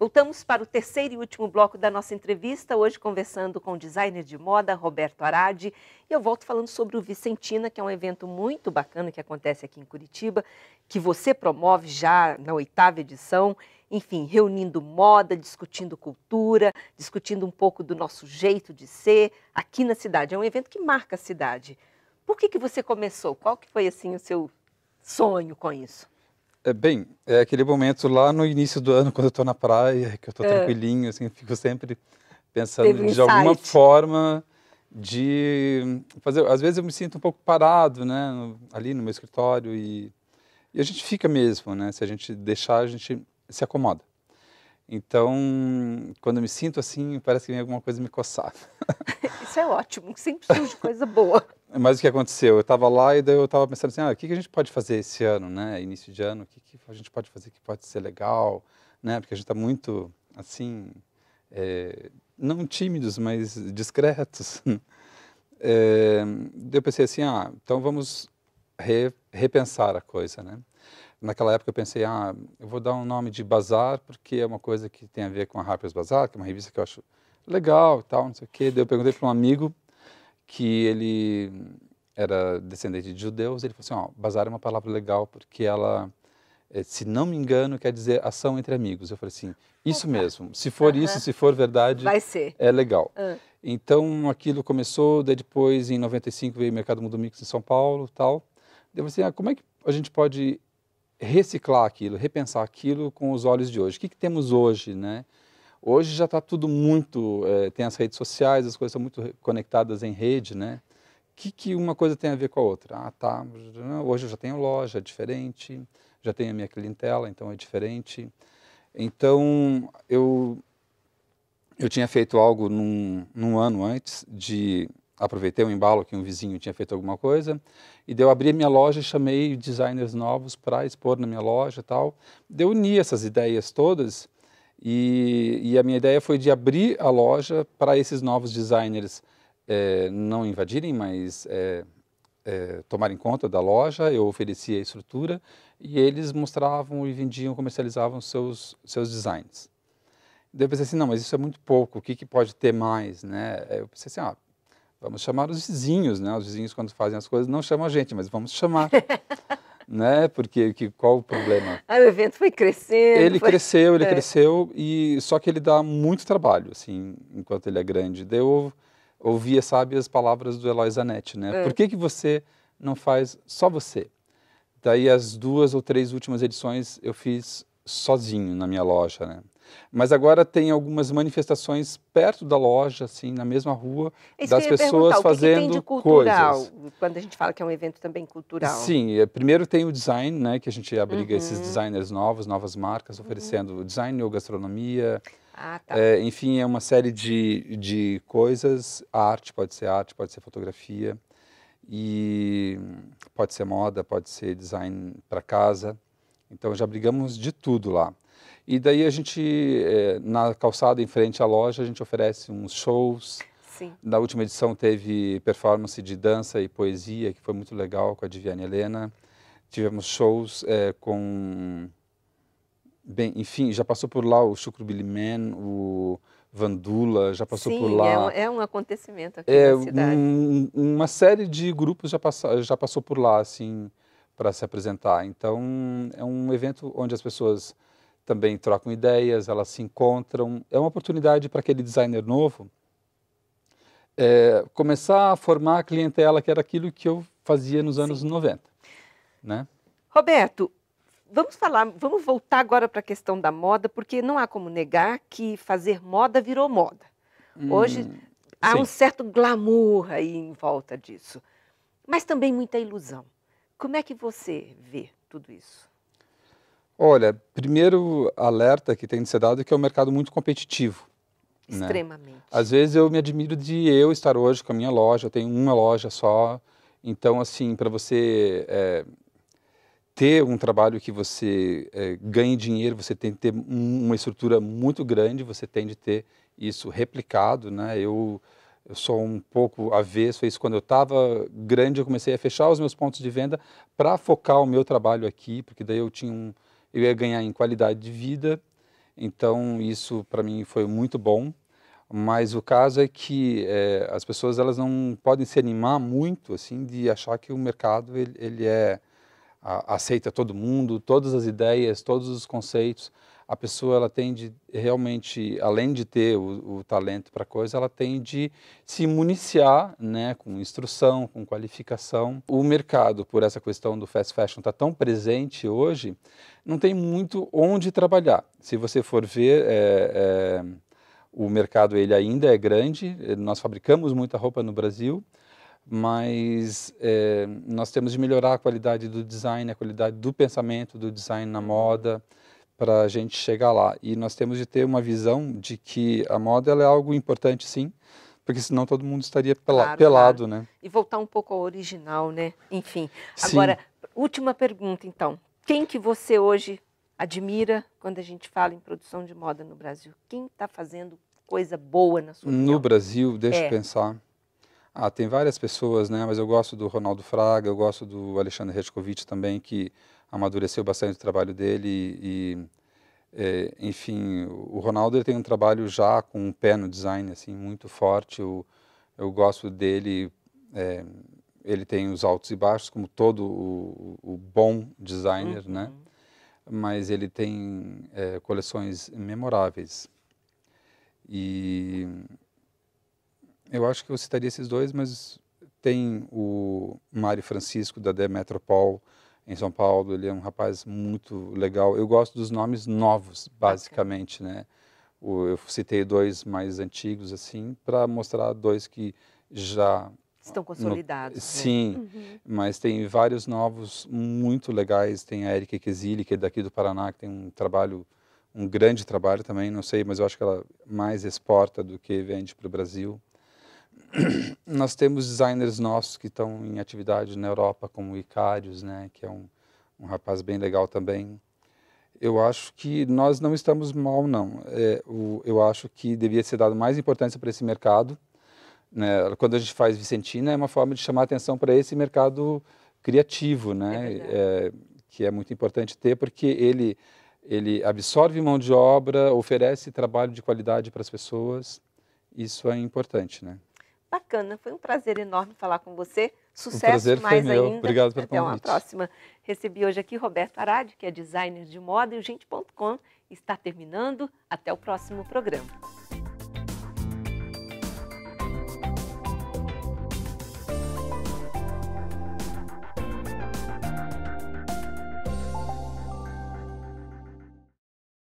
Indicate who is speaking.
Speaker 1: Voltamos para o terceiro e último bloco da nossa entrevista, hoje conversando com o designer de moda, Roberto Arade. E eu volto falando sobre o Vicentina, que é um evento muito bacana que acontece aqui em Curitiba, que você promove já na oitava edição, enfim, reunindo moda, discutindo cultura, discutindo um pouco do nosso jeito de ser aqui na cidade. É um evento que marca a cidade. Por que, que você começou? Qual que foi assim o seu sonho com isso?
Speaker 2: É, bem, é aquele momento lá no início do ano, quando eu estou na praia, que eu estou é. tranquilinho, assim, fico sempre pensando de insight. alguma forma de fazer. Às vezes eu me sinto um pouco parado, né, no, ali no meu escritório e, e a gente fica mesmo, né? Se a gente deixar, a gente se acomoda. Então, quando eu me sinto assim, parece que vem alguma coisa me coçar.
Speaker 1: Isso é ótimo, sempre surge coisa boa.
Speaker 2: Mas o que aconteceu? Eu estava lá e daí eu estava pensando assim, ah, o que, que a gente pode fazer esse ano, né? Início de ano, o que, que a gente pode fazer que pode ser legal, né? Porque a gente está muito, assim, é, não tímidos, mas discretos. é, eu pensei assim, ah, então vamos re, repensar a coisa, né? Naquela época eu pensei, ah, eu vou dar um nome de bazar porque é uma coisa que tem a ver com a Harper's Bazaar, que é uma revista que eu acho legal, tal, não sei o quê. Daí eu perguntei para um amigo que ele era descendente de judeus, ele falou assim, ó, bazar é uma palavra legal porque ela, eh, se não me engano, quer dizer ação entre amigos. Eu falei assim, isso Opa. mesmo, se for uhum. isso, se for verdade, Vai ser. é legal. Uhum. Então aquilo começou, daí depois em 95 veio o Mercado Mundo Mix em São Paulo tal. Eu falei assim, ah, como é que a gente pode reciclar aquilo, repensar aquilo com os olhos de hoje? O que, que temos hoje, né? Hoje já está tudo muito, é, tem as redes sociais, as coisas são muito conectadas em rede, né? O que, que uma coisa tem a ver com a outra? Ah, tá, hoje eu já tenho loja, é diferente, já tenho a minha clientela, então é diferente. Então, eu, eu tinha feito algo num, num ano antes de aproveitei um embalo que um vizinho tinha feito alguma coisa e deu abri a minha loja e chamei designers novos para expor na minha loja tal deu unir essas ideias todas e, e a minha ideia foi de abrir a loja para esses novos designers é, não invadirem, mas é, é, tomarem conta da loja. Eu oferecia a estrutura e eles mostravam e vendiam, comercializavam seus, seus designs. Daí eu pensei assim, não, mas isso é muito pouco, o que, que pode ter mais, né? Eu pensei assim, ah, vamos chamar os vizinhos, né? Os vizinhos quando fazem as coisas não chamam a gente, mas vamos chamar. né? Porque que, qual o problema?
Speaker 1: Ah, o evento foi crescendo. Ele foi... cresceu, ele é.
Speaker 2: cresceu e só que ele dá muito trabalho, assim, enquanto ele é grande. Daí eu ouvia, sabe, as palavras do Eloy Zanetti, né? É. Por que que você não faz só você? Daí as duas ou três últimas edições eu fiz sozinho na minha loja, né? Mas agora tem algumas manifestações perto da loja, assim, na mesma rua, das pessoas o fazendo que tem de cultural, coisas.
Speaker 1: Quando a gente fala que é um evento também cultural. Sim,
Speaker 2: é, primeiro tem o design, né, que a gente abriga uhum. esses designers novos, novas marcas uhum. oferecendo uhum. design ou gastronomia. Ah, tá. é, enfim, é uma série de, de coisas. A arte pode ser arte, pode ser fotografia e pode ser moda, pode ser design para casa. Então já brigamos de tudo lá. E daí a gente, eh, na calçada em frente à loja, a gente oferece uns shows. Sim. Na última edição teve performance de dança e poesia, que foi muito legal com a Diviane Helena. Tivemos shows é, com. Bem, enfim, já passou por lá o Chucro Billy Man, o Vandula, já passou Sim, por lá. É um,
Speaker 1: é um acontecimento aqui é, na cidade.
Speaker 2: Um, uma série de grupos já, passa, já passou por lá, assim para se apresentar. Então, é um evento onde as pessoas também trocam ideias, elas se encontram. É uma oportunidade para aquele designer novo é, começar a formar a clientela, que era aquilo que eu fazia nos anos Sim. 90. Né?
Speaker 1: Roberto, vamos falar, vamos voltar agora para a questão da moda, porque não há como negar que fazer moda virou moda. Hum, Hoje há sim. um certo glamour aí em volta disso, mas também muita ilusão. Como é que você vê tudo isso?
Speaker 2: Olha, primeiro alerta que tem de ser dado é que é um mercado muito competitivo. Né? Extremamente. Né? Às vezes eu me admiro de eu estar hoje com a minha loja, eu tenho uma loja só. Então, assim, para você é, ter um trabalho que você é, ganhe dinheiro, você tem que ter um, uma estrutura muito grande, você tem de ter isso replicado, né? Eu eu sou um pouco avesso a isso. Quando eu estava grande, eu comecei a fechar os meus pontos de venda para focar o meu trabalho aqui, porque daí eu tinha um, eu ia ganhar em qualidade de vida. Então isso para mim foi muito bom. Mas o caso é que é, as pessoas elas não podem se animar muito assim de achar que o mercado ele, ele é a, aceita todo mundo, todas as ideias, todos os conceitos. A pessoa ela tende realmente, além de ter o, o talento para coisa, ela tende se municiar, né, com instrução, com qualificação. O mercado, por essa questão do fast fashion, está tão presente hoje, não tem muito onde trabalhar. Se você for ver é, é, o mercado, ele ainda é grande. Nós fabricamos muita roupa no Brasil mas é, nós temos de melhorar a qualidade do design, a qualidade do pensamento do design na moda para a gente chegar lá. E nós temos de ter uma visão de que a moda é algo importante, sim, porque senão todo mundo estaria pela, claro, pelado, claro. né?
Speaker 1: E voltar um pouco ao original, né? Enfim. Sim. Agora, última pergunta, então. Quem que você hoje admira quando a gente fala em produção de moda no Brasil? Quem está fazendo coisa boa na sua
Speaker 2: No opinião? Brasil, deixa é. eu pensar. Ah, tem várias pessoas, né? Mas eu gosto do Ronaldo Fraga, eu gosto do Alexandre Retchkovich também, que amadureceu bastante o trabalho dele e, é, enfim, o Ronaldo tem um trabalho já com um pé no design assim muito forte. Eu, eu gosto dele. É, ele tem os altos e baixos, como todo o, o bom designer, né, uhum. né? Mas ele tem é, coleções memoráveis. E eu acho que eu citaria esses dois, mas tem o Mário Francisco, da The Metropol, em São Paulo. Ele é um rapaz muito legal. Eu gosto dos nomes novos, basicamente, né? eu citei dois mais antigos, assim, para mostrar dois que já...
Speaker 1: Estão consolidados. No... Né? Sim, uhum.
Speaker 2: mas tem vários novos muito legais. Tem a Erika Quezili que é daqui do Paraná, que tem um trabalho, um grande trabalho também, não sei, mas eu acho que ela mais exporta do que vende para o Brasil. nós temos designers nossos que estão em atividade na Europa, como o Icarius, né, que é um, um rapaz bem legal também. Eu acho que nós não estamos mal, não. É, o, eu acho que devia ser dado mais importância para esse mercado. Né? Quando a gente faz Vicentina, é uma forma de chamar atenção para esse mercado criativo, né? É é, que é muito importante ter, porque ele, ele absorve mão de obra, oferece trabalho de qualidade para as pessoas. Isso é importante, né?
Speaker 1: bacana. Foi um prazer enorme falar com você. Sucesso um mais ainda. Obrigado pelo Até convite. uma próxima. Recebi hoje aqui Roberto Arade, que é designer de moda, e o gente.com está terminando. Até o próximo programa.